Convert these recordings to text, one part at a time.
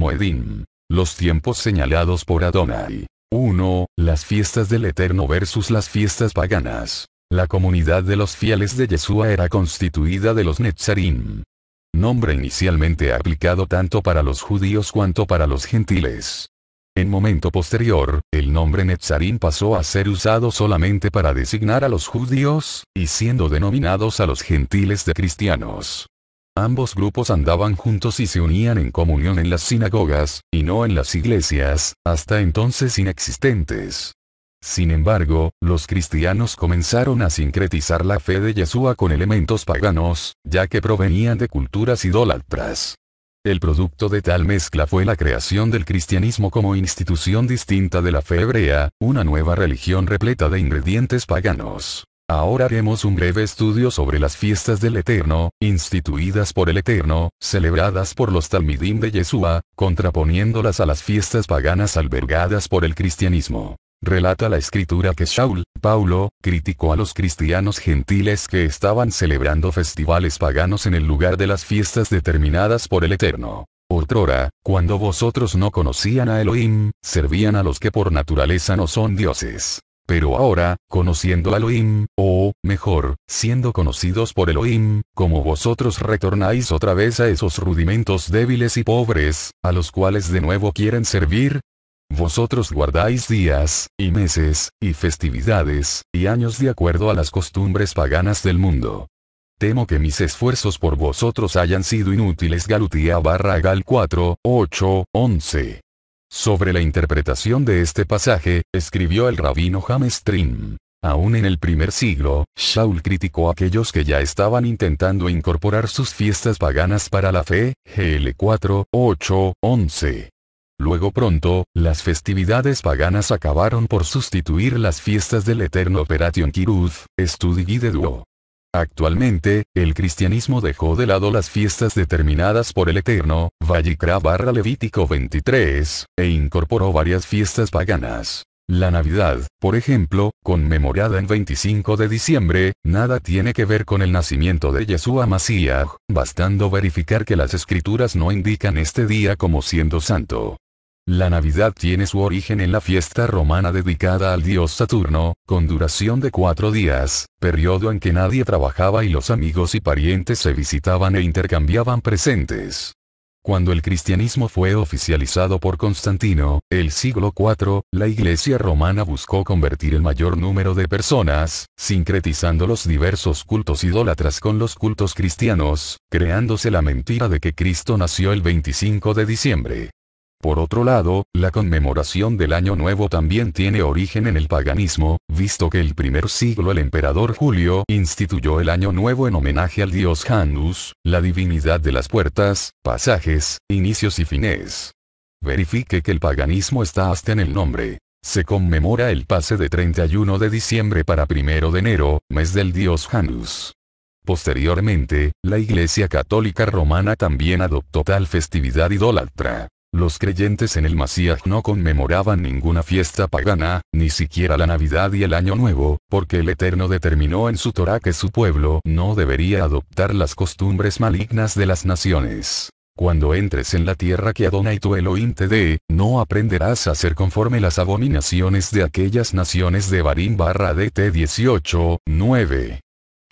Moedim. Los tiempos señalados por Adonai. 1. Las fiestas del Eterno versus las fiestas paganas. La comunidad de los fieles de Yeshua era constituida de los Netzarim. Nombre inicialmente aplicado tanto para los judíos cuanto para los gentiles. En momento posterior, el nombre Netzarim pasó a ser usado solamente para designar a los judíos, y siendo denominados a los gentiles de cristianos. Ambos grupos andaban juntos y se unían en comunión en las sinagogas, y no en las iglesias, hasta entonces inexistentes. Sin embargo, los cristianos comenzaron a sincretizar la fe de Yeshua con elementos paganos, ya que provenían de culturas idólatras. El producto de tal mezcla fue la creación del cristianismo como institución distinta de la fe hebrea, una nueva religión repleta de ingredientes paganos. Ahora haremos un breve estudio sobre las fiestas del Eterno, instituidas por el Eterno, celebradas por los Talmidim de Yeshua, contraponiéndolas a las fiestas paganas albergadas por el cristianismo. Relata la escritura que Shaul, Paulo, criticó a los cristianos gentiles que estaban celebrando festivales paganos en el lugar de las fiestas determinadas por el Eterno. Otrora, cuando vosotros no conocían a Elohim, servían a los que por naturaleza no son dioses. Pero ahora, conociendo a Elohim, o, mejor, siendo conocidos por Elohim, como vosotros retornáis otra vez a esos rudimentos débiles y pobres, a los cuales de nuevo quieren servir, vosotros guardáis días, y meses, y festividades, y años de acuerdo a las costumbres paganas del mundo. Temo que mis esfuerzos por vosotros hayan sido inútiles. Galutía barra Gal 4, 8, 11. Sobre la interpretación de este pasaje, escribió el rabino James Aún en el primer siglo, Shaul criticó a aquellos que ya estaban intentando incorporar sus fiestas paganas para la fe, GL 4, 8, 11. Luego pronto, las festividades paganas acabaron por sustituir las fiestas del eterno Operation Kiruz, Studi de Duo. Actualmente, el cristianismo dejó de lado las fiestas determinadas por el Eterno, Vallicra barra Levítico 23, e incorporó varias fiestas paganas. La Navidad, por ejemplo, conmemorada en 25 de diciembre, nada tiene que ver con el nacimiento de Yeshua Masía, bastando verificar que las escrituras no indican este día como siendo santo. La Navidad tiene su origen en la fiesta romana dedicada al dios Saturno, con duración de cuatro días, periodo en que nadie trabajaba y los amigos y parientes se visitaban e intercambiaban presentes. Cuando el cristianismo fue oficializado por Constantino, el siglo IV, la Iglesia romana buscó convertir el mayor número de personas, sincretizando los diversos cultos idólatras con los cultos cristianos, creándose la mentira de que Cristo nació el 25 de diciembre. Por otro lado, la conmemoración del Año Nuevo también tiene origen en el paganismo, visto que el primer siglo el emperador Julio instituyó el Año Nuevo en homenaje al dios Janus, la divinidad de las puertas, pasajes, inicios y fines. Verifique que el paganismo está hasta en el nombre. Se conmemora el pase de 31 de diciembre para 1 de enero, mes del dios Janus. Posteriormente, la Iglesia Católica Romana también adoptó tal festividad idólatra. Los creyentes en el Masías no conmemoraban ninguna fiesta pagana, ni siquiera la Navidad y el Año Nuevo, porque el Eterno determinó en su Torá que su pueblo no debería adoptar las costumbres malignas de las naciones. Cuando entres en la tierra que Adonai tu Elohim te dé, no aprenderás a ser conforme las abominaciones de aquellas naciones de Barim barra DT 18, 9.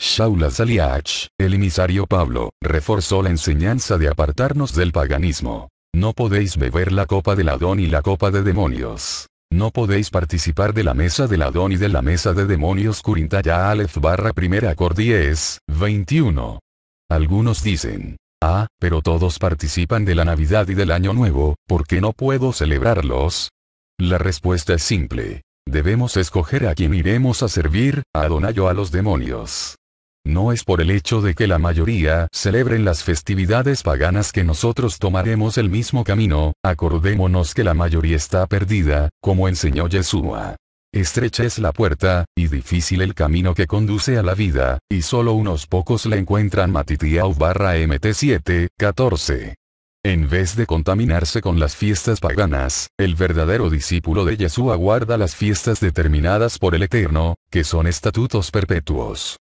Shaula Saliach, el emisario Pablo, reforzó la enseñanza de apartarnos del paganismo. No podéis beber la copa de Adón y la copa de demonios. No podéis participar de la mesa del Adón y de la mesa de demonios Curintaya Aleph barra primera 21. Algunos dicen, ah, pero todos participan de la Navidad y del Año Nuevo, ¿por qué no puedo celebrarlos? La respuesta es simple. Debemos escoger a quién iremos a servir, a Adonai o a los demonios. No es por el hecho de que la mayoría celebren las festividades paganas que nosotros tomaremos el mismo camino, acordémonos que la mayoría está perdida, como enseñó Yeshua. Estrecha es la puerta, y difícil el camino que conduce a la vida, y solo unos pocos la encuentran Matitiao barra MT7, 14. En vez de contaminarse con las fiestas paganas, el verdadero discípulo de Yeshua guarda las fiestas determinadas por el Eterno, que son estatutos perpetuos.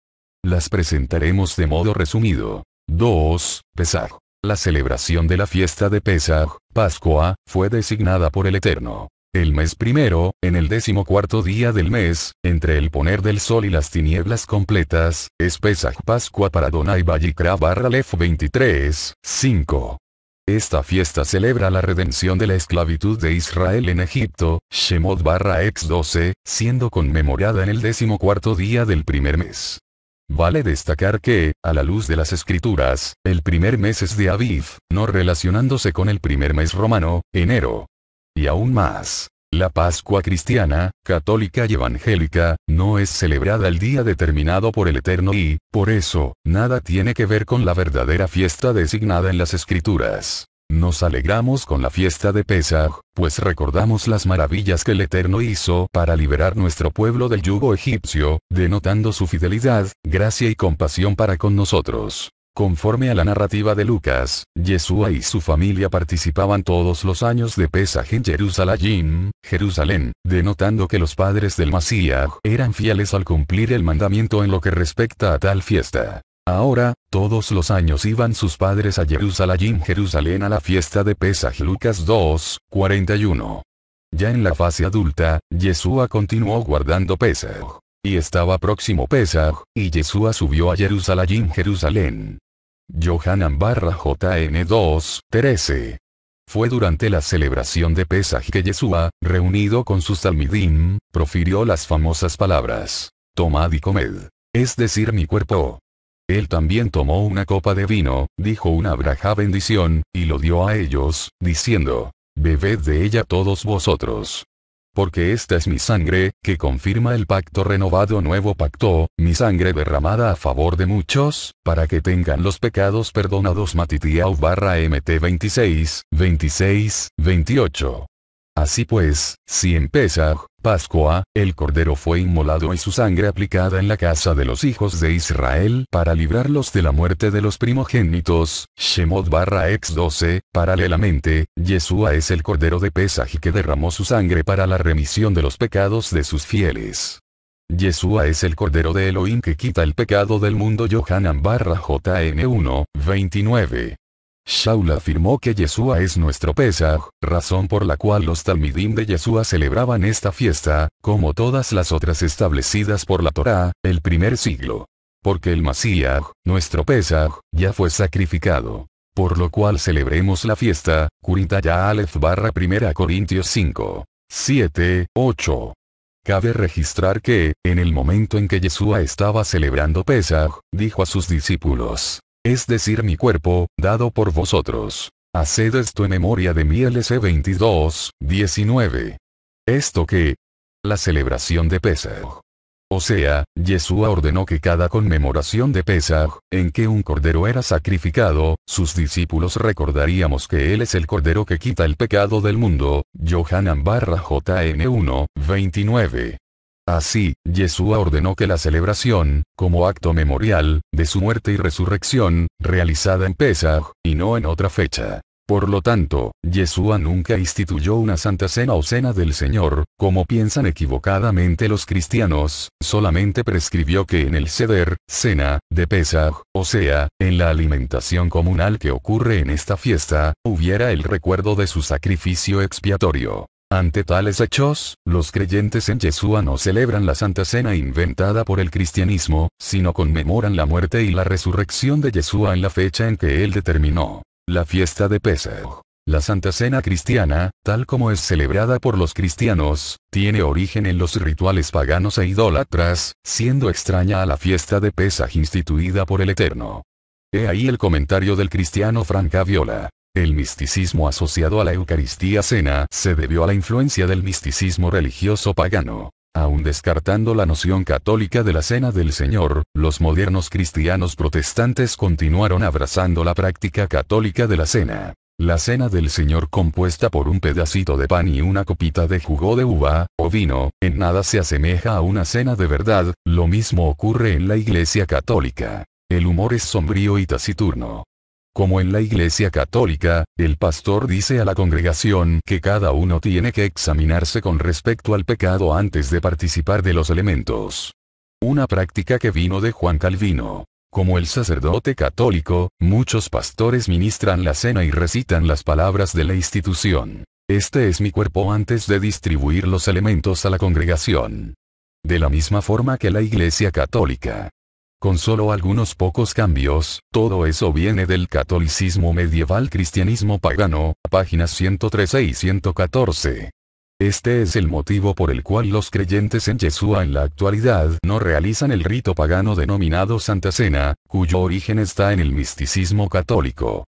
Las presentaremos de modo resumido. 2. Pesaj. La celebración de la fiesta de Pesaj, Pascua, fue designada por el Eterno. El mes primero, en el decimocuarto día del mes, entre el poner del sol y las tinieblas completas, es Pesaj Pascua para Donai Bayikra barra Lef 23, 5. Esta fiesta celebra la redención de la esclavitud de Israel en Egipto, Shemot barra ex 12, siendo conmemorada en el decimocuarto día del primer mes. Vale destacar que, a la luz de las escrituras, el primer mes es de Aviv, no relacionándose con el primer mes romano, enero. Y aún más, la Pascua cristiana, católica y evangélica, no es celebrada el día determinado por el Eterno y, por eso, nada tiene que ver con la verdadera fiesta designada en las Escrituras. Nos alegramos con la fiesta de Pesaj, pues recordamos las maravillas que el Eterno hizo para liberar nuestro pueblo del yugo egipcio, denotando su fidelidad, gracia y compasión para con nosotros. Conforme a la narrativa de Lucas, Yeshua y su familia participaban todos los años de Pesaj en Jerusalén, Jerusalén, denotando que los padres del Masías eran fieles al cumplir el mandamiento en lo que respecta a tal fiesta. Ahora, todos los años iban sus padres a Jerusalén, Jerusalén a la fiesta de Pesaj Lucas 2, 41. Ya en la fase adulta, Yeshua continuó guardando Pesaj. Y estaba próximo Pesaj, y Yeshua subió a Jerusalén, Jerusalén. Johanan barra JN 2, 13. Fue durante la celebración de Pesaj que Yeshua, reunido con sus talmidim, profirió las famosas palabras. Tomad y comed. Es decir mi cuerpo. Él también tomó una copa de vino, dijo una braja bendición, y lo dio a ellos, diciendo, Bebed de ella todos vosotros. Porque esta es mi sangre, que confirma el pacto renovado nuevo pacto, mi sangre derramada a favor de muchos, para que tengan los pecados perdonados Matitiau barra MT 26, 26, 28. Así pues, si en Pascua, el cordero fue inmolado y su sangre aplicada en la casa de los hijos de Israel para librarlos de la muerte de los primogénitos, Shemot barra ex 12, paralelamente, Yeshua es el cordero de Pesaj que derramó su sangre para la remisión de los pecados de sus fieles. Yeshua es el cordero de Elohim que quita el pecado del mundo Johanan barra JN 1, 29. Shaul afirmó que Yeshua es nuestro Pesaj, razón por la cual los Talmidim de Yeshua celebraban esta fiesta, como todas las otras establecidas por la Torá, el primer siglo. Porque el Masíaj, nuestro Pesaj, ya fue sacrificado. Por lo cual celebremos la fiesta, ya Aleph barra 1 Corintios 5. 7, 8. Cabe registrar que, en el momento en que Yeshua estaba celebrando Pesaj, dijo a sus discípulos, es decir mi cuerpo, dado por vosotros. Haced esto en memoria de mí LC 22, 19. Esto que, la celebración de Pesaj. O sea, Jesús ordenó que cada conmemoración de Pesaj, en que un cordero era sacrificado, sus discípulos recordaríamos que Él es el cordero que quita el pecado del mundo, Johanan barra JN 1, 29. Así, Yeshua ordenó que la celebración, como acto memorial, de su muerte y resurrección, realizada en Pesaj, y no en otra fecha. Por lo tanto, Yeshua nunca instituyó una santa cena o cena del Señor, como piensan equivocadamente los cristianos, solamente prescribió que en el ceder, cena, de Pesaj, o sea, en la alimentación comunal que ocurre en esta fiesta, hubiera el recuerdo de su sacrificio expiatorio. Ante tales hechos, los creyentes en Yeshua no celebran la Santa Cena inventada por el cristianismo, sino conmemoran la muerte y la resurrección de Yeshua en la fecha en que él determinó. La fiesta de Pesaj. La Santa Cena cristiana, tal como es celebrada por los cristianos, tiene origen en los rituales paganos e idólatras, siendo extraña a la fiesta de Pesaj instituida por el Eterno. He ahí el comentario del cristiano Franca Viola. El misticismo asociado a la Eucaristía Cena se debió a la influencia del misticismo religioso pagano. Aún descartando la noción católica de la Cena del Señor, los modernos cristianos protestantes continuaron abrazando la práctica católica de la Cena. La Cena del Señor compuesta por un pedacito de pan y una copita de jugo de uva, o vino, en nada se asemeja a una cena de verdad, lo mismo ocurre en la Iglesia Católica. El humor es sombrío y taciturno. Como en la Iglesia Católica, el pastor dice a la congregación que cada uno tiene que examinarse con respecto al pecado antes de participar de los elementos. Una práctica que vino de Juan Calvino. Como el sacerdote católico, muchos pastores ministran la cena y recitan las palabras de la institución. Este es mi cuerpo antes de distribuir los elementos a la congregación. De la misma forma que la Iglesia Católica con solo algunos pocos cambios, todo eso viene del catolicismo medieval cristianismo pagano, páginas 113 y 114. Este es el motivo por el cual los creyentes en Yeshua en la actualidad no realizan el rito pagano denominado Santa Cena, cuyo origen está en el misticismo católico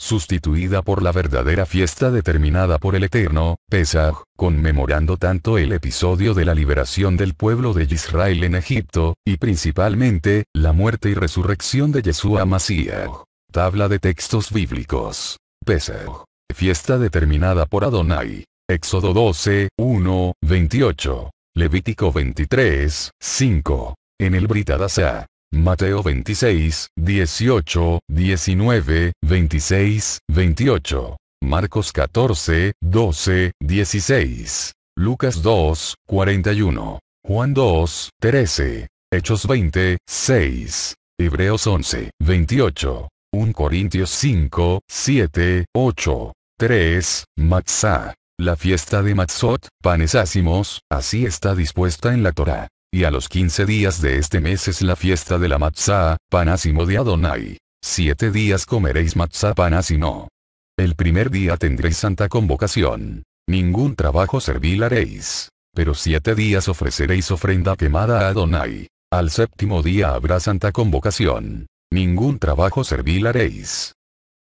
sustituida por la verdadera fiesta determinada por el Eterno, Pesaj, conmemorando tanto el episodio de la liberación del pueblo de Israel en Egipto, y principalmente, la muerte y resurrección de Yeshua Masías. Tabla de textos bíblicos. Pesaj. Fiesta determinada por Adonai. Éxodo 12, 1, 28. Levítico 23, 5. En el Britadasa, Mateo 26, 18, 19, 26, 28. Marcos 14, 12, 16. Lucas 2, 41. Juan 2, 13. Hechos 20, 6. Hebreos 11, 28. 1 Corintios 5, 7, 8. 3. Matzah. La fiesta de Matzot, panes ácimos, así está dispuesta en la Torah. Y a los 15 días de este mes es la fiesta de la matzá, panásimo de Adonai. Siete días comeréis matzá panásimo. El primer día tendréis santa convocación. Ningún trabajo servil haréis. Pero siete días ofreceréis ofrenda quemada a Adonai. Al séptimo día habrá santa convocación. Ningún trabajo servil haréis.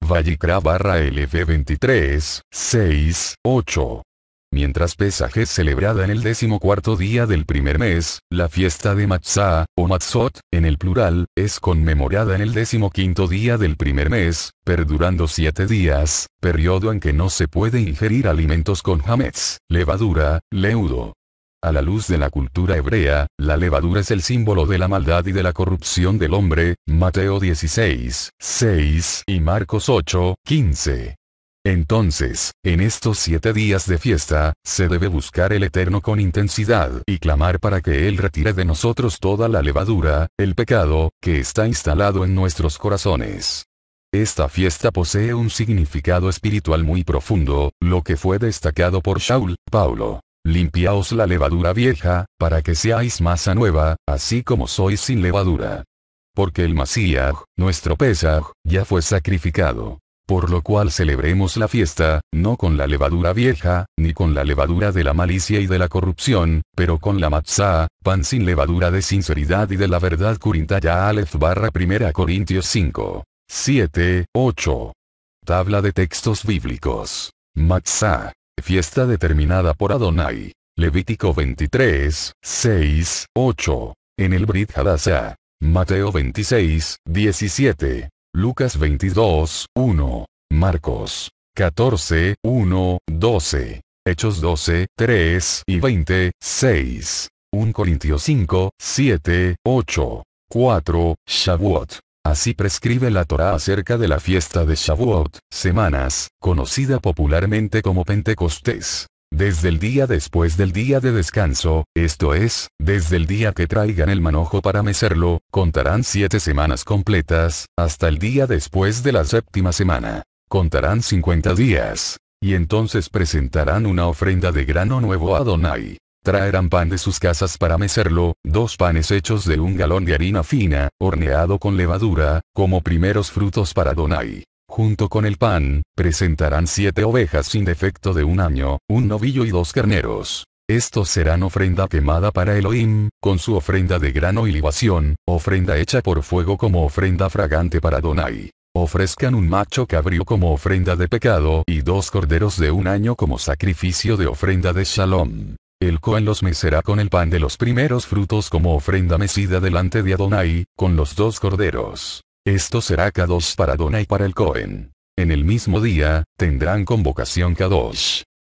Vallicra barra LV 23, 6, 8. Mientras Pesaj es celebrada en el cuarto día del primer mes, la fiesta de Matzah, o Matzot, en el plural, es conmemorada en el quinto día del primer mes, perdurando siete días, periodo en que no se puede ingerir alimentos con hametz, levadura, leudo. A la luz de la cultura hebrea, la levadura es el símbolo de la maldad y de la corrupción del hombre, Mateo 16, 6 y Marcos 8, 15. Entonces, en estos siete días de fiesta, se debe buscar el Eterno con intensidad y clamar para que Él retire de nosotros toda la levadura, el pecado, que está instalado en nuestros corazones. Esta fiesta posee un significado espiritual muy profundo, lo que fue destacado por Shaul, Paulo. Limpiaos la levadura vieja, para que seáis masa nueva, así como sois sin levadura. Porque el Masías, nuestro Pesaj, ya fue sacrificado. Por lo cual celebremos la fiesta, no con la levadura vieja, ni con la levadura de la malicia y de la corrupción, pero con la matzá, pan sin levadura de sinceridad y de la verdad corintaya Aleph barra 1 Corintios 5. 7, 8. Tabla de textos bíblicos. Matzá. Fiesta determinada por Adonai. Levítico 23, 6, 8. En el Brit Hadassah. Mateo 26, 17. Lucas 22, 1. Marcos 14, 1, 12. Hechos 12, 3 y 20, 6. 1 Corintios 5, 7, 8. 4. Shavuot. Así prescribe la Torah acerca de la fiesta de Shavuot, semanas, conocida popularmente como Pentecostés. Desde el día después del día de descanso, esto es, desde el día que traigan el manojo para mecerlo, contarán siete semanas completas, hasta el día después de la séptima semana. Contarán 50 días. Y entonces presentarán una ofrenda de grano nuevo a Donai, Traerán pan de sus casas para mecerlo, dos panes hechos de un galón de harina fina, horneado con levadura, como primeros frutos para Donai. Junto con el pan, presentarán siete ovejas sin defecto de un año, un novillo y dos carneros. Estos serán ofrenda quemada para Elohim, con su ofrenda de grano y libación, ofrenda hecha por fuego como ofrenda fragante para Adonai. Ofrezcan un macho cabrío como ofrenda de pecado y dos corderos de un año como sacrificio de ofrenda de Shalom. El Cohen los mecerá con el pan de los primeros frutos como ofrenda mecida delante de Adonai, con los dos corderos. Esto será k para Dona y para el Cohen. En el mismo día, tendrán convocación k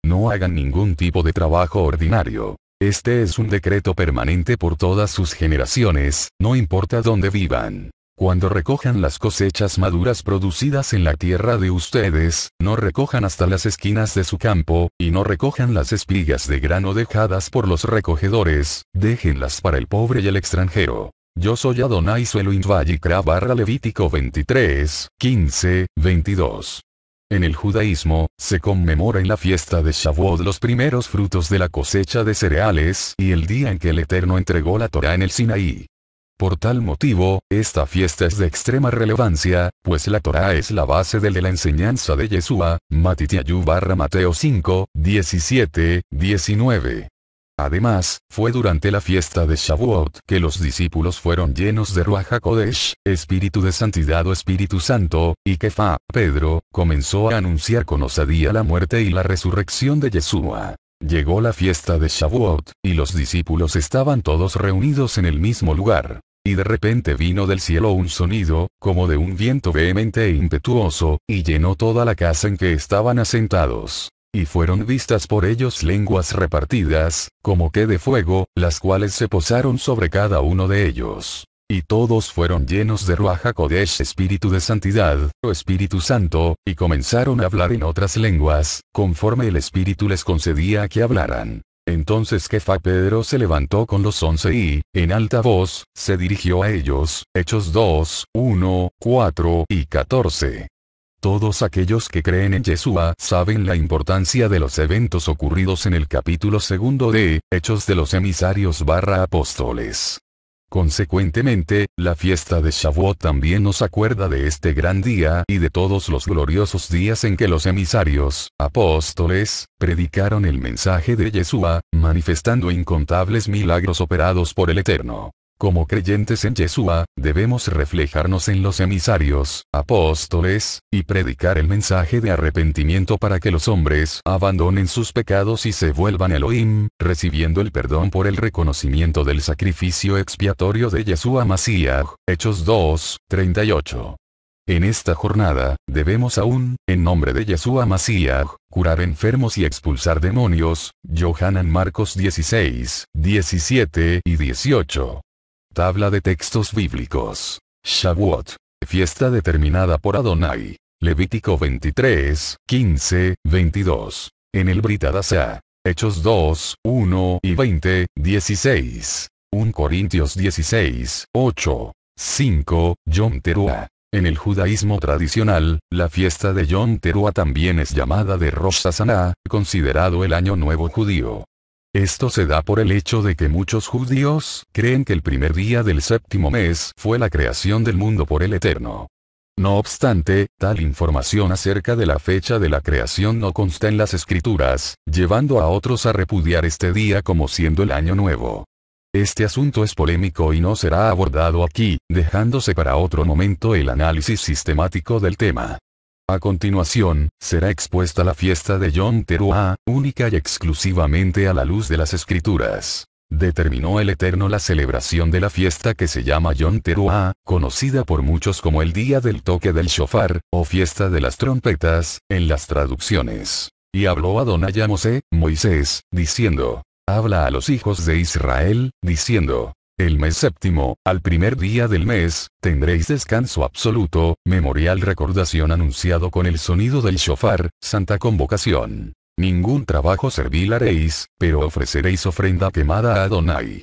No hagan ningún tipo de trabajo ordinario. Este es un decreto permanente por todas sus generaciones, no importa dónde vivan. Cuando recojan las cosechas maduras producidas en la tierra de ustedes, no recojan hasta las esquinas de su campo, y no recojan las espigas de grano dejadas por los recogedores, déjenlas para el pobre y el extranjero. Yo soy Adonai Suelo Invallicra barra Levítico 23, 15, 22. En el judaísmo, se conmemora en la fiesta de Shavuot los primeros frutos de la cosecha de cereales y el día en que el Eterno entregó la Torá en el Sinaí. Por tal motivo, esta fiesta es de extrema relevancia, pues la Torá es la base de la enseñanza de Yeshua, Matityayu barra Mateo 5, 17, 19. Además, fue durante la fiesta de Shavuot que los discípulos fueron llenos de Ruach HaKodesh, espíritu de santidad o espíritu santo, y que Fa, Pedro, comenzó a anunciar con osadía la muerte y la resurrección de Yeshua. Llegó la fiesta de Shavuot, y los discípulos estaban todos reunidos en el mismo lugar. Y de repente vino del cielo un sonido, como de un viento vehemente e impetuoso, y llenó toda la casa en que estaban asentados y fueron vistas por ellos lenguas repartidas, como que de fuego, las cuales se posaron sobre cada uno de ellos. Y todos fueron llenos de Kodesh espíritu de santidad, o oh espíritu santo, y comenzaron a hablar en otras lenguas, conforme el espíritu les concedía que hablaran. Entonces Kefa Pedro se levantó con los once y, en alta voz, se dirigió a ellos, Hechos 2, 1, 4 y 14. Todos aquellos que creen en Yeshua saben la importancia de los eventos ocurridos en el capítulo segundo de Hechos de los emisarios barra apóstoles. Consecuentemente, la fiesta de Shavuot también nos acuerda de este gran día y de todos los gloriosos días en que los emisarios, apóstoles, predicaron el mensaje de Yeshua, manifestando incontables milagros operados por el Eterno. Como creyentes en Yeshua, debemos reflejarnos en los emisarios, apóstoles, y predicar el mensaje de arrepentimiento para que los hombres abandonen sus pecados y se vuelvan Elohim, recibiendo el perdón por el reconocimiento del sacrificio expiatorio de Yeshua Masía, Hechos 2, 38. En esta jornada, debemos aún, en nombre de Yeshua Masías, curar enfermos y expulsar demonios, Johanan Marcos 16, 17 y 18. Tabla de textos bíblicos. Shavuot. Fiesta determinada por Adonai. Levítico 23, 15, 22. En el Britadasa. Hechos 2, 1 y 20, 16. 1 Corintios 16, 8. 5. Yom Teruah. En el judaísmo tradicional, la fiesta de Yom Teruah también es llamada de Rosh Hashanah, considerado el año nuevo judío. Esto se da por el hecho de que muchos judíos creen que el primer día del séptimo mes fue la creación del mundo por el Eterno. No obstante, tal información acerca de la fecha de la creación no consta en las escrituras, llevando a otros a repudiar este día como siendo el año nuevo. Este asunto es polémico y no será abordado aquí, dejándose para otro momento el análisis sistemático del tema. A continuación, será expuesta la fiesta de Yom Teruah, única y exclusivamente a la luz de las escrituras. Determinó el Eterno la celebración de la fiesta que se llama Yom Teruah, conocida por muchos como el Día del Toque del Shofar, o Fiesta de las Trompetas, en las traducciones. Y habló a a Mosé, Moisés, diciendo, Habla a los hijos de Israel, diciendo, el mes séptimo, al primer día del mes, tendréis descanso absoluto, memorial recordación anunciado con el sonido del shofar, santa convocación. Ningún trabajo servil haréis, pero ofreceréis ofrenda quemada a Adonai.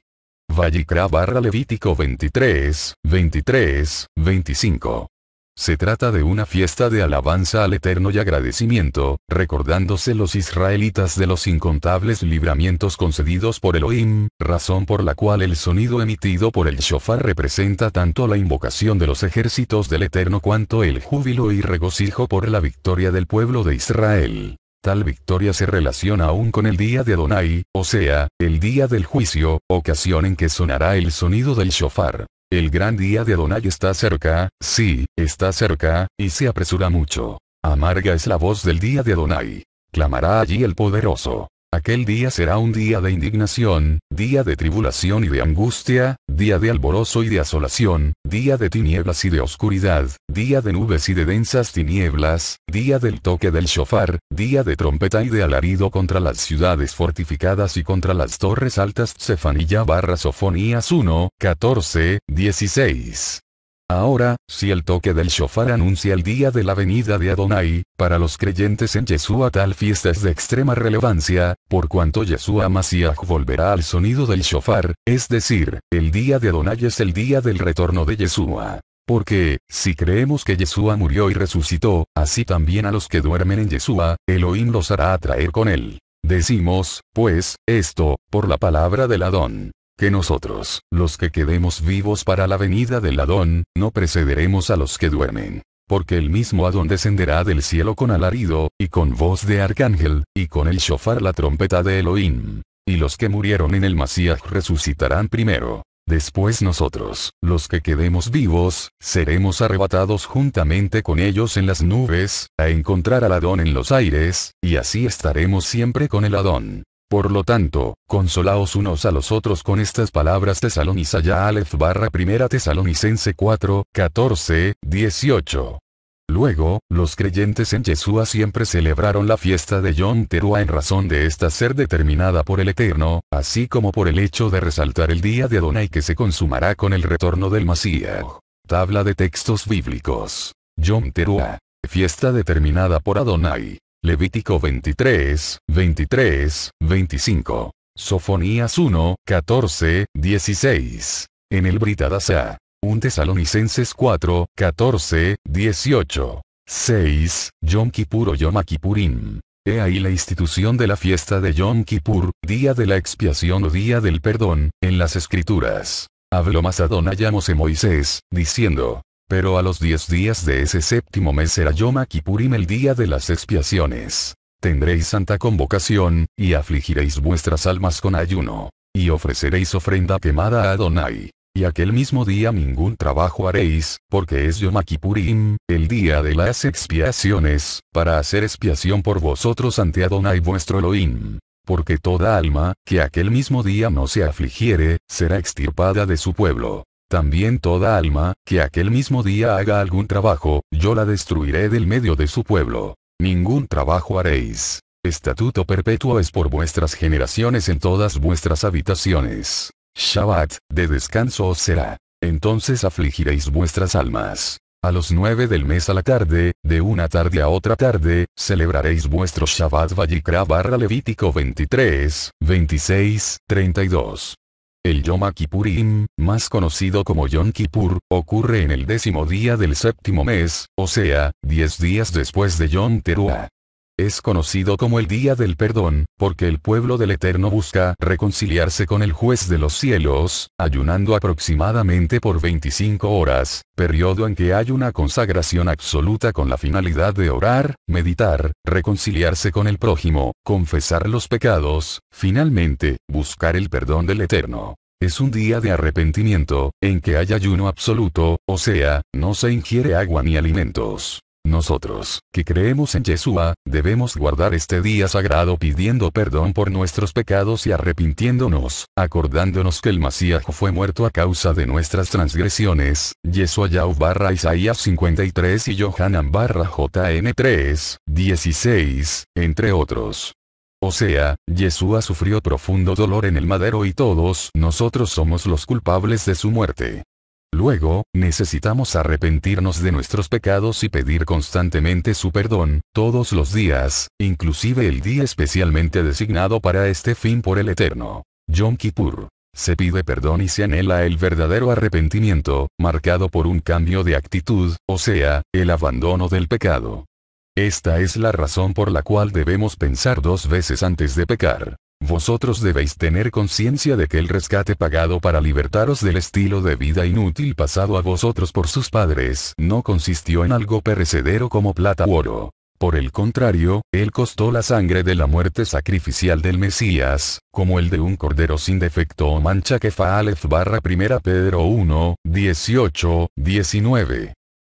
Vallicra barra Levítico 23, 23, 25. Se trata de una fiesta de alabanza al Eterno y agradecimiento, recordándose los israelitas de los incontables libramientos concedidos por Elohim, razón por la cual el sonido emitido por el shofar representa tanto la invocación de los ejércitos del Eterno cuanto el júbilo y regocijo por la victoria del pueblo de Israel. Tal victoria se relaciona aún con el día de Adonai, o sea, el día del juicio, ocasión en que sonará el sonido del shofar. El gran día de Adonai está cerca, sí, está cerca, y se apresura mucho. Amarga es la voz del día de Adonai. Clamará allí el poderoso. Aquel día será un día de indignación, día de tribulación y de angustia, día de alboroso y de asolación, día de tinieblas y de oscuridad, día de nubes y de densas tinieblas, día del toque del shofar, día de trompeta y de alarido contra las ciudades fortificadas y contra las torres altas. Cefanilla barra Sofonías 1, 14, 16. Ahora, si el toque del shofar anuncia el día de la venida de Adonai, para los creyentes en Yeshua tal fiesta es de extrema relevancia, por cuanto Yeshua Masías volverá al sonido del shofar, es decir, el día de Adonai es el día del retorno de Yeshua. Porque, si creemos que Yeshua murió y resucitó, así también a los que duermen en Yeshua, Elohim los hará atraer con él. Decimos, pues, esto, por la palabra del Adón que nosotros, los que quedemos vivos para la venida del Adón, no precederemos a los que duermen. Porque el mismo Adón descenderá del cielo con alarido, y con voz de arcángel, y con el shofar la trompeta de Elohim. Y los que murieron en el Masías resucitarán primero. Después nosotros, los que quedemos vivos, seremos arrebatados juntamente con ellos en las nubes, a encontrar al Adón en los aires, y así estaremos siempre con el Adón. Por lo tanto, consolaos unos a los otros con estas palabras ya Aleph barra primera Tesalonicense 4, 14, 18. Luego, los creyentes en Yeshua siempre celebraron la fiesta de Yom Teruah en razón de esta ser determinada por el Eterno, así como por el hecho de resaltar el día de Adonai que se consumará con el retorno del Masías. Tabla de textos bíblicos. Yom Teruah. Fiesta determinada por Adonai. Levítico 23, 23, 25. Sofonías 1, 14, 16. En el Britadasa. 1 Tesalonicenses 4, 14, 18. 6. Yom Kippur o Yom Kippurim. He ahí la institución de la fiesta de Yom Kippur, día de la expiación o día del perdón, en las escrituras. Habló más Adonai en Moisés, diciendo, pero a los diez días de ese séptimo mes será Yom Kippurim el día de las expiaciones. Tendréis santa convocación, y afligiréis vuestras almas con ayuno. Y ofreceréis ofrenda quemada a Adonai. Y aquel mismo día ningún trabajo haréis, porque es Yom Kippurim, el día de las expiaciones, para hacer expiación por vosotros ante Adonai vuestro Elohim. Porque toda alma, que aquel mismo día no se afligiere, será extirpada de su pueblo. También toda alma, que aquel mismo día haga algún trabajo, yo la destruiré del medio de su pueblo. Ningún trabajo haréis. Estatuto perpetuo es por vuestras generaciones en todas vuestras habitaciones. Shabbat, de descanso os será. Entonces afligiréis vuestras almas. A los nueve del mes a la tarde, de una tarde a otra tarde, celebraréis vuestro Shabbat Vallicra barra Levítico 23, 26, 32. El Yom Kippurim, más conocido como Yom Kippur, ocurre en el décimo día del séptimo mes, o sea, diez días después de Yom Teruah. Es conocido como el Día del Perdón, porque el pueblo del Eterno busca reconciliarse con el juez de los cielos, ayunando aproximadamente por 25 horas, periodo en que hay una consagración absoluta con la finalidad de orar, meditar, reconciliarse con el prójimo, confesar los pecados, finalmente, buscar el perdón del Eterno. Es un día de arrepentimiento, en que hay ayuno absoluto, o sea, no se ingiere agua ni alimentos. Nosotros, que creemos en Yeshua, debemos guardar este día sagrado pidiendo perdón por nuestros pecados y arrepintiéndonos, acordándonos que el Masías fue muerto a causa de nuestras transgresiones, Yeshua barra Isaías 53 y Johanan barra JN 3, 16, entre otros. O sea, Yeshua sufrió profundo dolor en el madero y todos nosotros somos los culpables de su muerte. Luego, necesitamos arrepentirnos de nuestros pecados y pedir constantemente su perdón, todos los días, inclusive el día especialmente designado para este fin por el Eterno. Yom Kippur. Se pide perdón y se anhela el verdadero arrepentimiento, marcado por un cambio de actitud, o sea, el abandono del pecado. Esta es la razón por la cual debemos pensar dos veces antes de pecar. Vosotros debéis tener conciencia de que el rescate pagado para libertaros del estilo de vida inútil pasado a vosotros por sus padres no consistió en algo perecedero como plata u oro. Por el contrario, él costó la sangre de la muerte sacrificial del Mesías, como el de un cordero sin defecto o mancha que faalez barra 1 Pedro 1, 18, 19.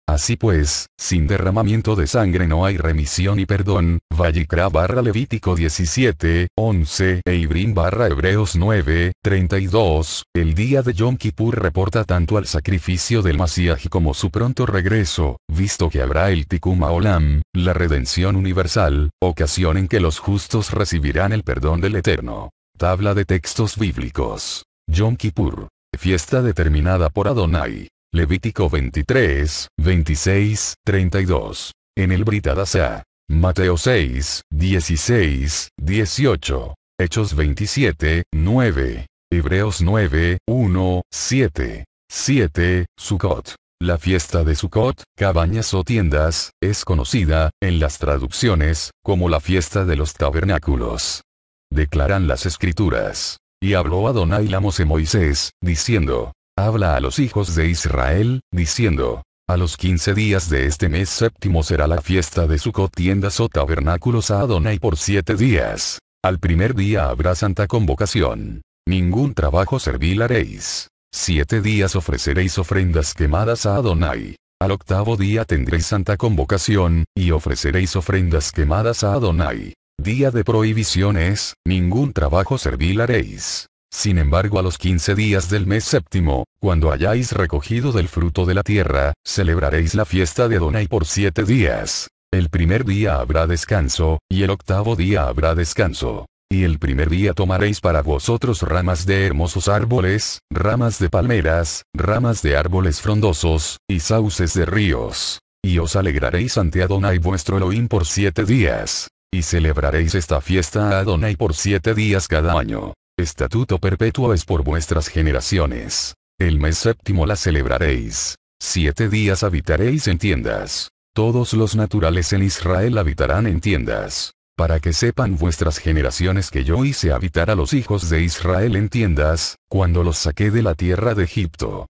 Así pues, sin derramamiento de sangre no hay remisión y perdón, Vallicra barra Levítico 17, 11 e Ibrim barra Hebreos 9, 32, el día de Yom Kippur reporta tanto al sacrificio del Masíaj como su pronto regreso, visto que habrá el Tikuma Olam, la redención universal, ocasión en que los justos recibirán el perdón del Eterno. Tabla de textos bíblicos. Yom Kippur. Fiesta determinada por Adonai. Levítico 23, 26, 32. En el Britadasa. Mateo 6, 16, 18. Hechos 27, 9. Hebreos 9, 1, 7. 7. Sukkot. La fiesta de Sukkot, cabañas o tiendas, es conocida, en las traducciones, como la fiesta de los tabernáculos. Declaran las escrituras. Y habló Adonai Lamos en Moisés, diciendo, Habla a los hijos de Israel, diciendo, a los quince días de este mes séptimo será la fiesta de su tiendas o tabernáculos a Adonai por siete días. Al primer día habrá santa convocación. Ningún trabajo servil haréis. Siete días ofreceréis ofrendas quemadas a Adonai. Al octavo día tendréis santa convocación, y ofreceréis ofrendas quemadas a Adonai. Día de prohibiciones, ningún trabajo servil haréis. Sin embargo a los quince días del mes séptimo, cuando hayáis recogido del fruto de la tierra, celebraréis la fiesta de Adonai por siete días. El primer día habrá descanso, y el octavo día habrá descanso. Y el primer día tomaréis para vosotros ramas de hermosos árboles, ramas de palmeras, ramas de árboles frondosos, y sauces de ríos. Y os alegraréis ante Adonai vuestro Elohim por siete días. Y celebraréis esta fiesta a Adonai por siete días cada año. Estatuto perpetuo es por vuestras generaciones. El mes séptimo la celebraréis. Siete días habitaréis en tiendas. Todos los naturales en Israel habitarán en tiendas. Para que sepan vuestras generaciones que yo hice habitar a los hijos de Israel en tiendas, cuando los saqué de la tierra de Egipto.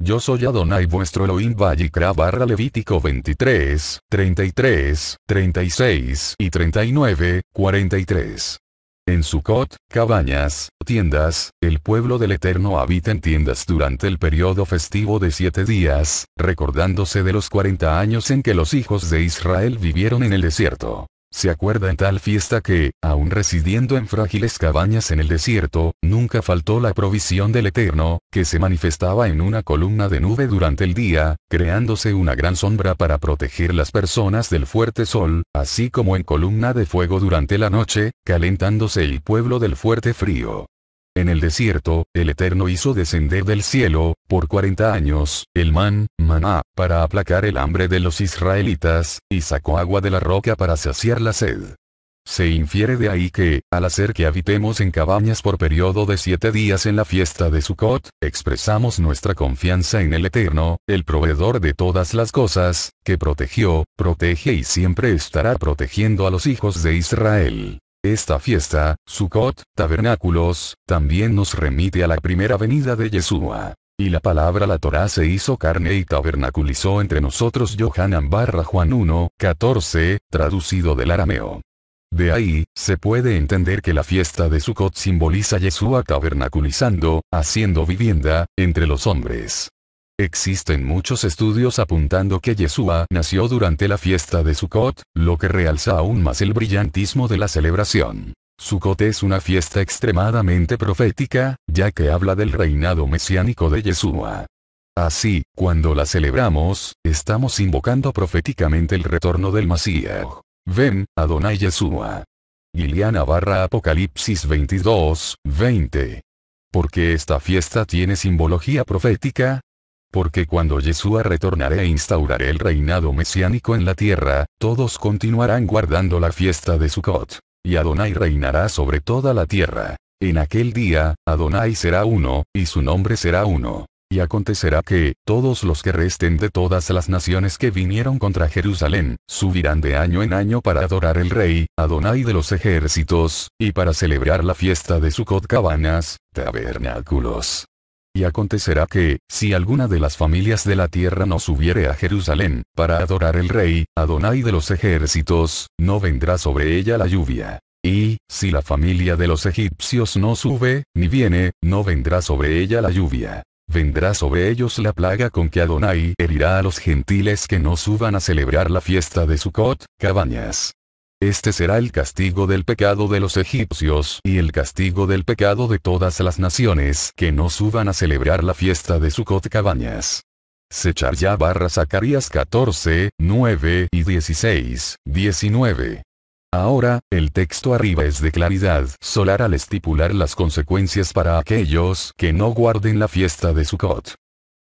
Yo soy Adonai vuestro Elohim Vallicra barra Levítico 23, 33, 36 y 39, 43. En Sukkot, cabañas, tiendas, el pueblo del Eterno habita en tiendas durante el periodo festivo de siete días, recordándose de los 40 años en que los hijos de Israel vivieron en el desierto. Se acuerda en tal fiesta que, aun residiendo en frágiles cabañas en el desierto, nunca faltó la provisión del Eterno, que se manifestaba en una columna de nube durante el día, creándose una gran sombra para proteger las personas del fuerte sol, así como en columna de fuego durante la noche, calentándose el pueblo del fuerte frío. En el desierto, el Eterno hizo descender del cielo, por cuarenta años, el man, maná, para aplacar el hambre de los israelitas, y sacó agua de la roca para saciar la sed. Se infiere de ahí que, al hacer que habitemos en cabañas por periodo de siete días en la fiesta de Sukkot, expresamos nuestra confianza en el Eterno, el proveedor de todas las cosas, que protegió, protege y siempre estará protegiendo a los hijos de Israel. Esta fiesta, Sukkot, tabernáculos, también nos remite a la primera venida de Yeshua. Y la palabra la Torá se hizo carne y tabernaculizó entre nosotros Johanan barra Juan 1, 14, traducido del arameo. De ahí, se puede entender que la fiesta de Sukkot simboliza Yeshua tabernaculizando, haciendo vivienda, entre los hombres. Existen muchos estudios apuntando que Yeshua nació durante la fiesta de Sukkot, lo que realza aún más el brillantismo de la celebración. Sukkot es una fiesta extremadamente profética, ya que habla del reinado mesiánico de Yeshua. Así, cuando la celebramos, estamos invocando proféticamente el retorno del Mesías. Ven, Adonai Yeshua. Giliana barra Apocalipsis 22, 20. Porque esta fiesta tiene simbología profética, porque cuando Yeshua retornará e instauraré el reinado mesiánico en la tierra, todos continuarán guardando la fiesta de Sukkot. Y Adonai reinará sobre toda la tierra. En aquel día, Adonai será uno, y su nombre será uno. Y acontecerá que, todos los que resten de todas las naciones que vinieron contra Jerusalén, subirán de año en año para adorar el rey, Adonai de los ejércitos, y para celebrar la fiesta de Sukkot cabanas, tabernáculos. Y acontecerá que, si alguna de las familias de la tierra no subiere a Jerusalén, para adorar el rey, Adonai de los ejércitos, no vendrá sobre ella la lluvia. Y, si la familia de los egipcios no sube, ni viene, no vendrá sobre ella la lluvia. Vendrá sobre ellos la plaga con que Adonai herirá a los gentiles que no suban a celebrar la fiesta de Sukkot, cabañas. Este será el castigo del pecado de los egipcios y el castigo del pecado de todas las naciones que no suban a celebrar la fiesta de Sukkot cabañas. Sechar ya barra Zacarías 14, 9 y 16, 19. Ahora, el texto arriba es de claridad solar al estipular las consecuencias para aquellos que no guarden la fiesta de Sukkot.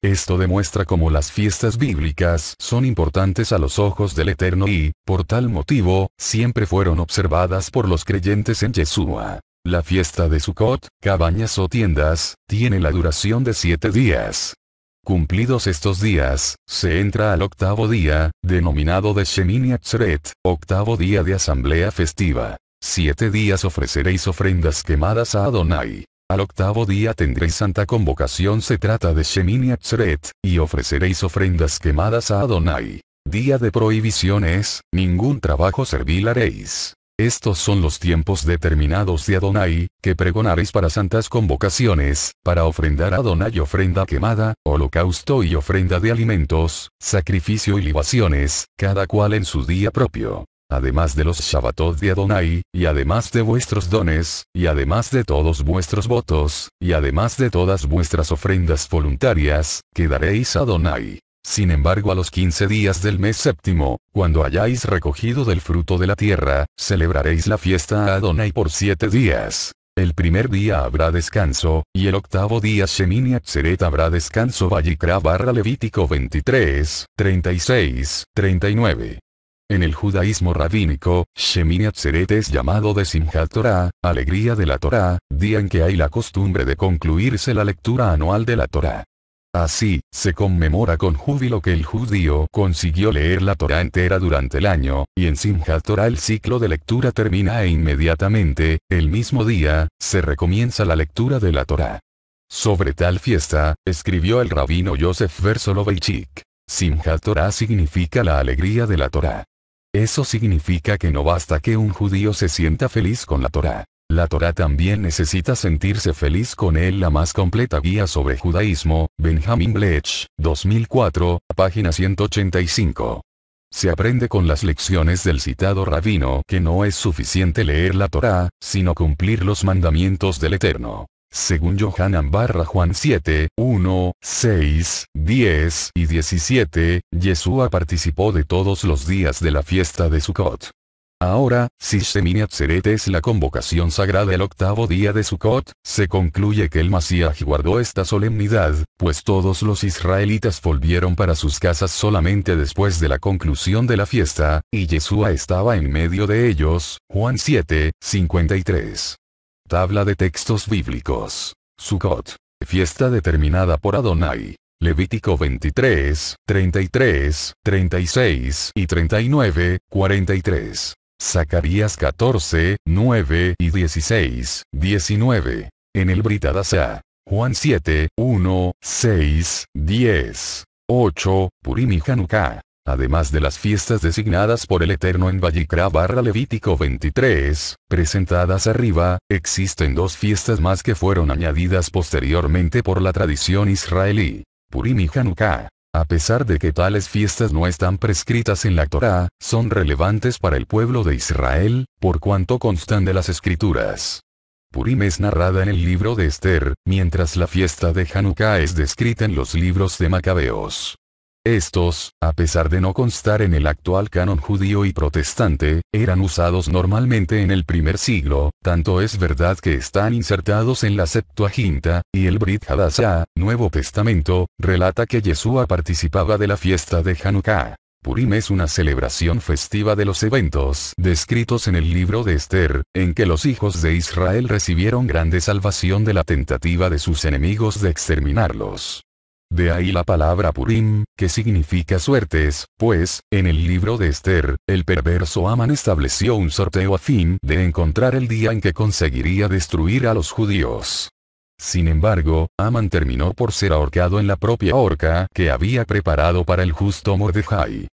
Esto demuestra cómo las fiestas bíblicas son importantes a los ojos del Eterno y, por tal motivo, siempre fueron observadas por los creyentes en Yeshua. La fiesta de Sukkot, cabañas o tiendas, tiene la duración de siete días. Cumplidos estos días, se entra al octavo día, denominado de Shemini Atzeret, octavo día de asamblea festiva. Siete días ofreceréis ofrendas quemadas a Adonai. Al octavo día tendréis santa convocación se trata de Shemini Atzeret, y ofreceréis ofrendas quemadas a Adonai. Día de prohibiciones, ningún trabajo servil haréis. Estos son los tiempos determinados de Adonai, que pregonaréis para santas convocaciones, para ofrendar a Adonai ofrenda quemada, holocausto y ofrenda de alimentos, sacrificio y libaciones, cada cual en su día propio además de los Shabbatot de Adonai, y además de vuestros dones, y además de todos vuestros votos, y además de todas vuestras ofrendas voluntarias, quedaréis a Adonai. Sin embargo a los quince días del mes séptimo, cuando hayáis recogido del fruto de la tierra, celebraréis la fiesta a Adonai por siete días. El primer día habrá descanso, y el octavo día Shemini Atzeret habrá descanso barra Levítico 23, 36, 39. En el judaísmo rabínico, Shemini Atzeret es llamado de Simchat Torah, alegría de la Torah, día en que hay la costumbre de concluirse la lectura anual de la Torah. Así, se conmemora con júbilo que el judío consiguió leer la Torah entera durante el año, y en Simchat Torah el ciclo de lectura termina e inmediatamente, el mismo día, se recomienza la lectura de la Torah. Sobre tal fiesta, escribió el rabino Joseph versoloveichik Simchat Torah significa la alegría de la Torah. Eso significa que no basta que un judío se sienta feliz con la Torá. La Torá también necesita sentirse feliz con él. La más completa guía sobre judaísmo, Benjamin Blech, 2004, página 185. Se aprende con las lecciones del citado rabino que no es suficiente leer la Torá, sino cumplir los mandamientos del Eterno según Johanan barra Juan 7, 1, 6, 10 y 17, Yeshua participó de todos los días de la fiesta de Sukkot. Ahora, si Sheminiatzeret es la convocación sagrada el octavo día de Sukkot, se concluye que el Masías guardó esta solemnidad, pues todos los israelitas volvieron para sus casas solamente después de la conclusión de la fiesta, y Yeshua estaba en medio de ellos, Juan 7, 53. Tabla de textos bíblicos. Sukkot. Fiesta determinada por Adonai. Levítico 23, 33, 36 y 39, 43. Zacarías 14, 9 y 16, 19. En el Britadasa. Juan 7, 1, 6, 10. 8. Purim y Hanukkah además de las fiestas designadas por el Eterno en Vallicra barra Levítico 23, presentadas arriba, existen dos fiestas más que fueron añadidas posteriormente por la tradición israelí, Purim y Hanukkah. A pesar de que tales fiestas no están prescritas en la Torá, son relevantes para el pueblo de Israel, por cuanto constan de las escrituras. Purim es narrada en el libro de Esther, mientras la fiesta de Hanukkah es descrita en los libros de Macabeos. Estos, a pesar de no constar en el actual canon judío y protestante, eran usados normalmente en el primer siglo, tanto es verdad que están insertados en la Septuaginta, y el Brit Hadassah, Nuevo Testamento, relata que Yeshua participaba de la fiesta de Hanukkah. Purim es una celebración festiva de los eventos descritos en el libro de Esther, en que los hijos de Israel recibieron grande salvación de la tentativa de sus enemigos de exterminarlos. De ahí la palabra Purim, que significa suertes, pues, en el libro de Esther, el perverso Aman estableció un sorteo a fin de encontrar el día en que conseguiría destruir a los judíos. Sin embargo, Aman terminó por ser ahorcado en la propia horca que había preparado para el justo Mordejai.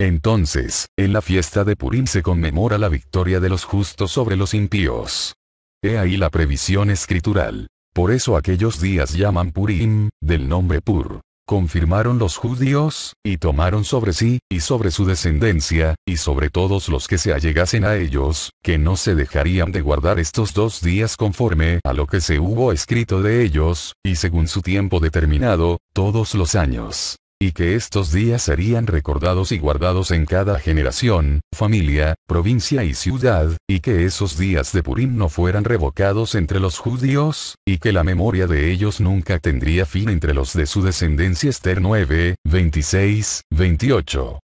Entonces, en la fiesta de Purim se conmemora la victoria de los justos sobre los impíos. He ahí la previsión escritural. Por eso aquellos días llaman Purim, del nombre Pur. Confirmaron los judíos, y tomaron sobre sí, y sobre su descendencia, y sobre todos los que se allegasen a ellos, que no se dejarían de guardar estos dos días conforme a lo que se hubo escrito de ellos, y según su tiempo determinado, todos los años y que estos días serían recordados y guardados en cada generación, familia, provincia y ciudad, y que esos días de Purim no fueran revocados entre los judíos, y que la memoria de ellos nunca tendría fin entre los de su descendencia. Esther 9, 26, 28.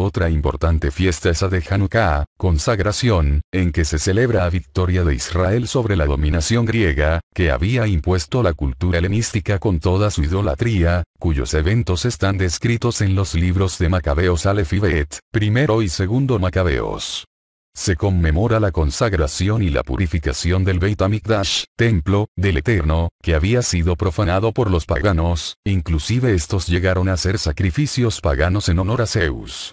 Otra importante fiesta es la de Hanukkah, consagración, en que se celebra la victoria de Israel sobre la dominación griega, que había impuesto la cultura helenística con toda su idolatría, cuyos eventos están descritos en los libros de Macabeos Aleph primero y segundo Macabeos. Se conmemora la consagración y la purificación del Beit Amikdash, templo, del Eterno, que había sido profanado por los paganos, inclusive estos llegaron a hacer sacrificios paganos en honor a Zeus.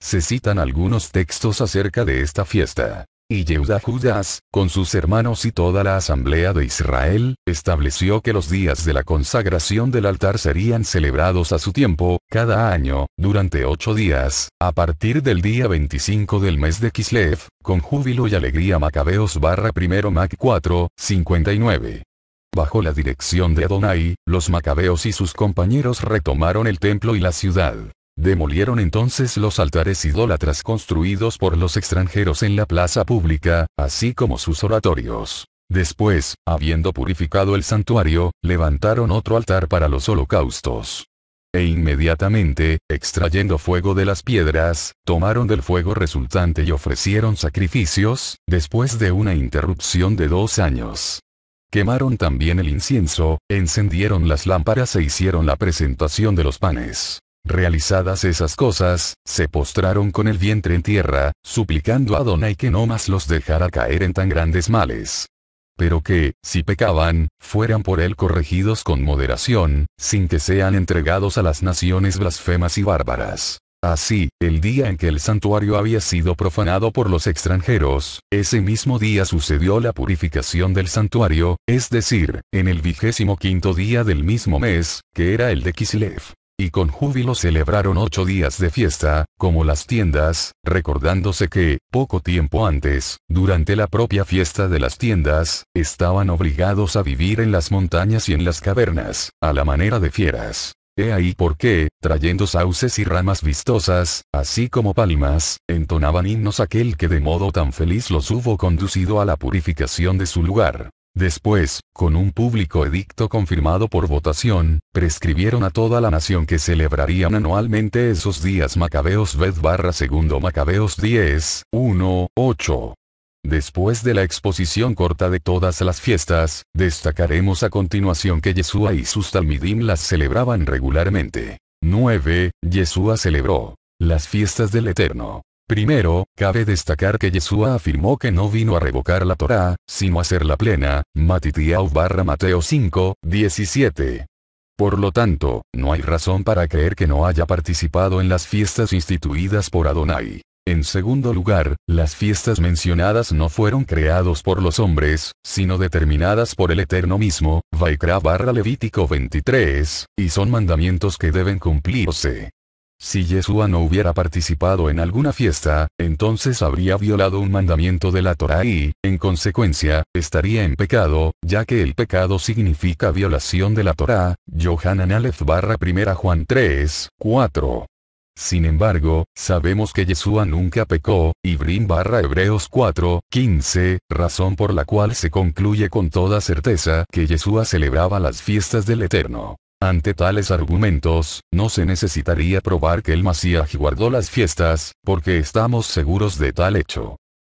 Se citan algunos textos acerca de esta fiesta. Y Yehuda Judas, con sus hermanos y toda la asamblea de Israel, estableció que los días de la consagración del altar serían celebrados a su tiempo, cada año, durante ocho días, a partir del día 25 del mes de Kislev, con júbilo y alegría Macabeos barra primero Mac 4, 59. Bajo la dirección de Adonai, los macabeos y sus compañeros retomaron el templo y la ciudad. Demolieron entonces los altares idólatras construidos por los extranjeros en la plaza pública, así como sus oratorios. Después, habiendo purificado el santuario, levantaron otro altar para los holocaustos. E inmediatamente, extrayendo fuego de las piedras, tomaron del fuego resultante y ofrecieron sacrificios, después de una interrupción de dos años. Quemaron también el incienso, encendieron las lámparas e hicieron la presentación de los panes. Realizadas esas cosas, se postraron con el vientre en tierra, suplicando a Adonai que no más los dejara caer en tan grandes males. Pero que, si pecaban, fueran por él corregidos con moderación, sin que sean entregados a las naciones blasfemas y bárbaras. Así, el día en que el santuario había sido profanado por los extranjeros, ese mismo día sucedió la purificación del santuario, es decir, en el vigésimo quinto día del mismo mes, que era el de Kislev y con júbilo celebraron ocho días de fiesta, como las tiendas, recordándose que, poco tiempo antes, durante la propia fiesta de las tiendas, estaban obligados a vivir en las montañas y en las cavernas, a la manera de fieras. He ahí por qué, trayendo sauces y ramas vistosas, así como palmas, entonaban himnos aquel que de modo tan feliz los hubo conducido a la purificación de su lugar. Después, con un público edicto confirmado por votación, prescribieron a toda la nación que celebrarían anualmente esos días Macabeos ved barra segundo Macabeos 10, 1, 8. Después de la exposición corta de todas las fiestas, destacaremos a continuación que Yeshua y sus Talmidim las celebraban regularmente. 9. Yeshua celebró las fiestas del Eterno. Primero, cabe destacar que Yeshua afirmó que no vino a revocar la Torá, sino a hacerla plena, Matitiau barra Mateo 5, 17. Por lo tanto, no hay razón para creer que no haya participado en las fiestas instituidas por Adonai. En segundo lugar, las fiestas mencionadas no fueron creados por los hombres, sino determinadas por el Eterno mismo, Vaikra barra Levítico 23, y son mandamientos que deben cumplirse. Si Yeshua no hubiera participado en alguna fiesta, entonces habría violado un mandamiento de la Torah y, en consecuencia, estaría en pecado, ya que el pecado significa violación de la Torah, Yohanan Aleph barra 1 Juan 3, 4. Sin embargo, sabemos que Yeshua nunca pecó, y barra Hebreos 4, 15, razón por la cual se concluye con toda certeza que Yeshua celebraba las fiestas del Eterno. Ante tales argumentos, no se necesitaría probar que el Masías guardó las fiestas, porque estamos seguros de tal hecho.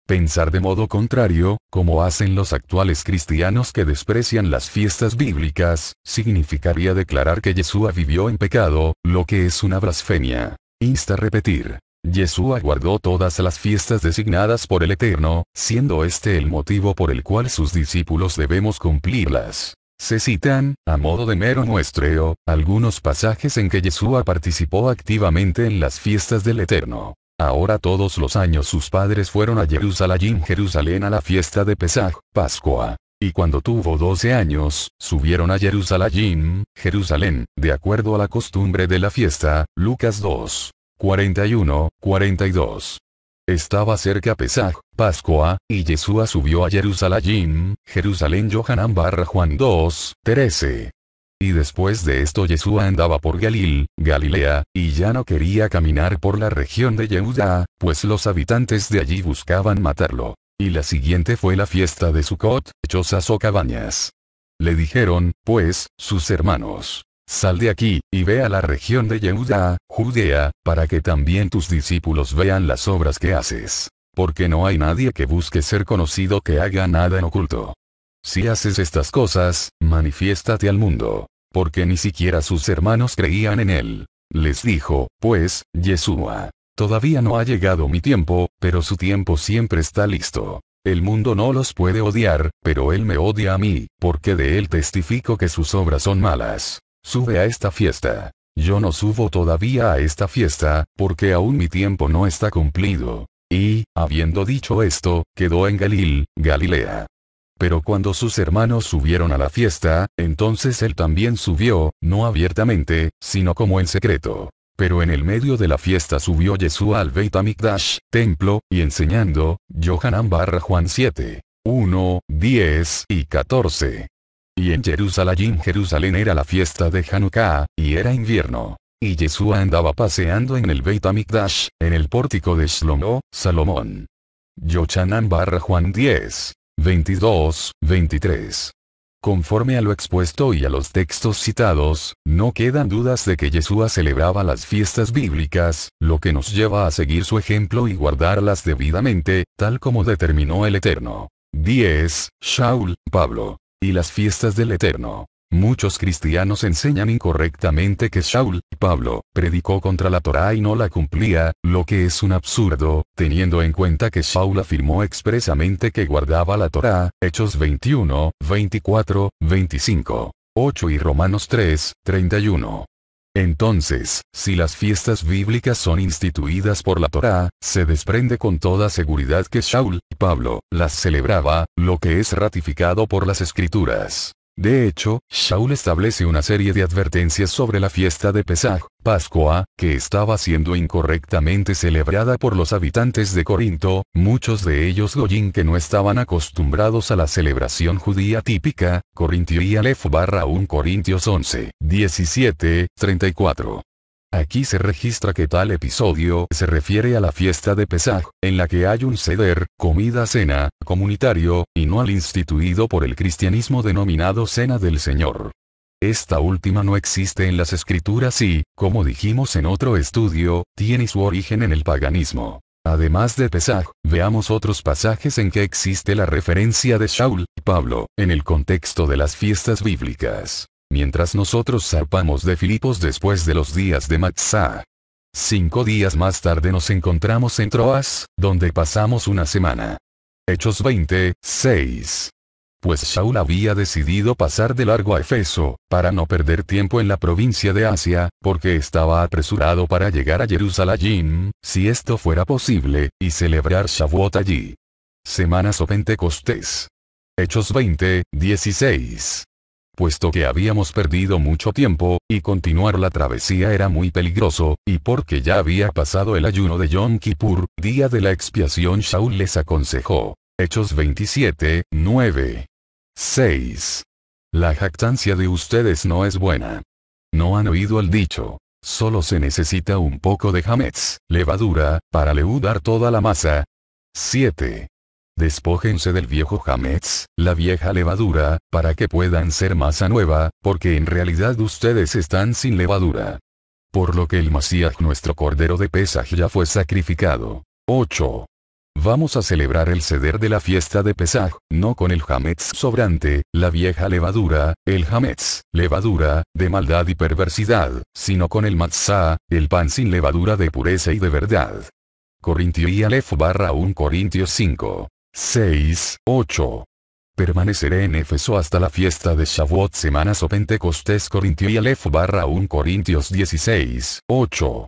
Pensar de modo contrario, como hacen los actuales cristianos que desprecian las fiestas bíblicas, significaría declarar que Yeshua vivió en pecado, lo que es una blasfemia. Insta repetir. Yeshua guardó todas las fiestas designadas por el Eterno, siendo este el motivo por el cual sus discípulos debemos cumplirlas. Se citan, a modo de mero muestreo, algunos pasajes en que Yeshua participó activamente en las fiestas del Eterno. Ahora todos los años sus padres fueron a Jerusalén, Jerusalén a la fiesta de Pesaj, Pascua. Y cuando tuvo 12 años, subieron a Jerusalén, Jerusalén, de acuerdo a la costumbre de la fiesta, Lucas 2. 41, 42. Estaba cerca Pesaj, Pascua, y Yeshua subió a Jerusalén, Jerusalén Johanán barra Juan 2, 13. Y después de esto Yeshua andaba por Galil, Galilea, y ya no quería caminar por la región de Yehuda, pues los habitantes de allí buscaban matarlo. Y la siguiente fue la fiesta de Sucot, chozas o cabañas. Le dijeron, pues, sus hermanos, Sal de aquí, y ve a la región de Yehuda, Judea, para que también tus discípulos vean las obras que haces. Porque no hay nadie que busque ser conocido que haga nada en oculto. Si haces estas cosas, manifiéstate al mundo. Porque ni siquiera sus hermanos creían en él. Les dijo, pues, Yeshua. Todavía no ha llegado mi tiempo, pero su tiempo siempre está listo. El mundo no los puede odiar, pero él me odia a mí, porque de él testifico que sus obras son malas. Sube a esta fiesta. Yo no subo todavía a esta fiesta, porque aún mi tiempo no está cumplido. Y, habiendo dicho esto, quedó en Galil, Galilea. Pero cuando sus hermanos subieron a la fiesta, entonces él también subió, no abiertamente, sino como en secreto. Pero en el medio de la fiesta subió Yeshua al Beit Amikdash, templo, y enseñando, Johanan barra Juan 7. 1, 10 y 14. Y en Jerusalén Jerusalén era la fiesta de Hanukkah, y era invierno. Y Yeshua andaba paseando en el Beit Amikdash, en el pórtico de Shlomo, Salomón. Yochanan barra Juan 10, 22, 23. Conforme a lo expuesto y a los textos citados, no quedan dudas de que Yeshua celebraba las fiestas bíblicas, lo que nos lleva a seguir su ejemplo y guardarlas debidamente, tal como determinó el Eterno. 10. Shaul, Pablo y las fiestas del Eterno. Muchos cristianos enseñan incorrectamente que Saúl, Pablo, predicó contra la Torá y no la cumplía, lo que es un absurdo, teniendo en cuenta que Shaul afirmó expresamente que guardaba la Torá, Hechos 21, 24, 25. 8 y Romanos 3, 31. Entonces, si las fiestas bíblicas son instituidas por la Torá, se desprende con toda seguridad que Shaul, Pablo, las celebraba, lo que es ratificado por las escrituras. De hecho, Shaul establece una serie de advertencias sobre la fiesta de Pesaj, Pascua, que estaba siendo incorrectamente celebrada por los habitantes de Corinto, muchos de ellos goyín que no estaban acostumbrados a la celebración judía típica, Corintio y Aleph barra 1 Corintios 11, 17, 34. Aquí se registra que tal episodio se refiere a la fiesta de Pesaj, en la que hay un ceder, comida-cena, comunitario, y no al instituido por el cristianismo denominado Cena del Señor. Esta última no existe en las escrituras y, como dijimos en otro estudio, tiene su origen en el paganismo. Además de Pesaj, veamos otros pasajes en que existe la referencia de y Pablo, en el contexto de las fiestas bíblicas mientras nosotros zarpamos de Filipos después de los días de Matzah. Cinco días más tarde nos encontramos en Troas, donde pasamos una semana. Hechos 20, 6. Pues Shaul había decidido pasar de largo a Efeso, para no perder tiempo en la provincia de Asia, porque estaba apresurado para llegar a Jerusalén, si esto fuera posible, y celebrar Shavuot allí. Semanas o Pentecostés. Hechos 20, 16 puesto que habíamos perdido mucho tiempo, y continuar la travesía era muy peligroso, y porque ya había pasado el ayuno de Yom Kippur, día de la expiación Shaul les aconsejó. Hechos 27, 9. 6. La jactancia de ustedes no es buena. No han oído el dicho. Solo se necesita un poco de jametz, levadura, para leudar toda la masa. 7. Despójense del viejo Hametz, la vieja levadura, para que puedan ser masa nueva, porque en realidad ustedes están sin levadura. Por lo que el Masías nuestro Cordero de Pesaj ya fue sacrificado. 8. Vamos a celebrar el ceder de la fiesta de Pesaj, no con el Hametz sobrante, la vieja levadura, el Hametz, levadura, de maldad y perversidad, sino con el matzá, el pan sin levadura de pureza y de verdad. Corintio y Aleph barra 1 Corintios 5. 6, 8. Permaneceré en Éfeso hasta la fiesta de Shavuot semanas o Pentecostés Corintio y Aleph barra 1 Corintios 16, 8.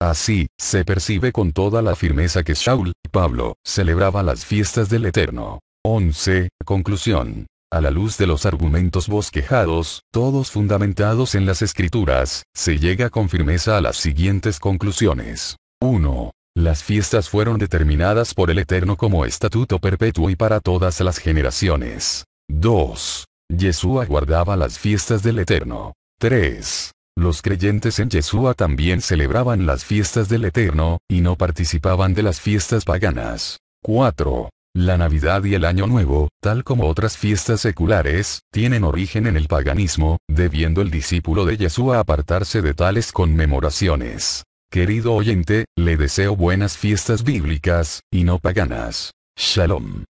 Así, se percibe con toda la firmeza que Shaul, Pablo, celebraba las fiestas del Eterno. 11. Conclusión. A la luz de los argumentos bosquejados, todos fundamentados en las escrituras, se llega con firmeza a las siguientes conclusiones. 1. Las fiestas fueron determinadas por el Eterno como estatuto perpetuo y para todas las generaciones. 2. Yeshua guardaba las fiestas del Eterno. 3. Los creyentes en Yeshua también celebraban las fiestas del Eterno, y no participaban de las fiestas paganas. 4. La Navidad y el Año Nuevo, tal como otras fiestas seculares, tienen origen en el paganismo, debiendo el discípulo de Yeshua apartarse de tales conmemoraciones. Querido oyente, le deseo buenas fiestas bíblicas, y no paganas. Shalom.